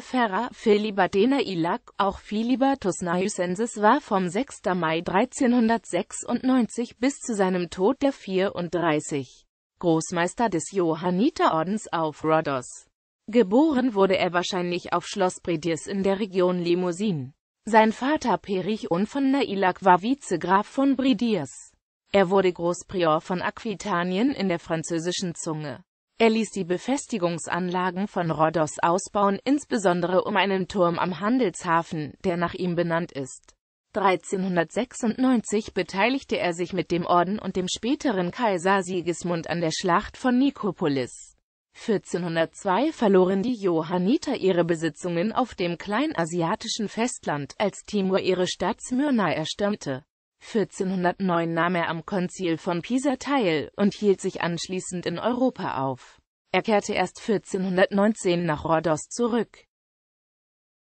Ferrer, Philibardene Ilac, auch Philibertus Naisensis war vom 6. Mai 1396 bis zu seinem Tod der 34. Großmeister des Johanniterordens auf Rhodos. Geboren wurde er wahrscheinlich auf Schloss Bredies in der Region Limousin. Sein Vater Perichon von Nailac war Vizegraf von Bridiers. Er wurde Großprior von Aquitanien in der französischen Zunge. Er ließ die Befestigungsanlagen von Rhodos ausbauen, insbesondere um einen Turm am Handelshafen, der nach ihm benannt ist. 1396 beteiligte er sich mit dem Orden und dem späteren Kaiser Sigismund an der Schlacht von Nikopolis. 1402 verloren die Johanniter ihre Besitzungen auf dem kleinasiatischen Festland, als Timur ihre Stadt Smyrna erstürmte. 1409 nahm er am Konzil von Pisa teil und hielt sich anschließend in Europa auf. Er kehrte erst 1419 nach Rhodos zurück.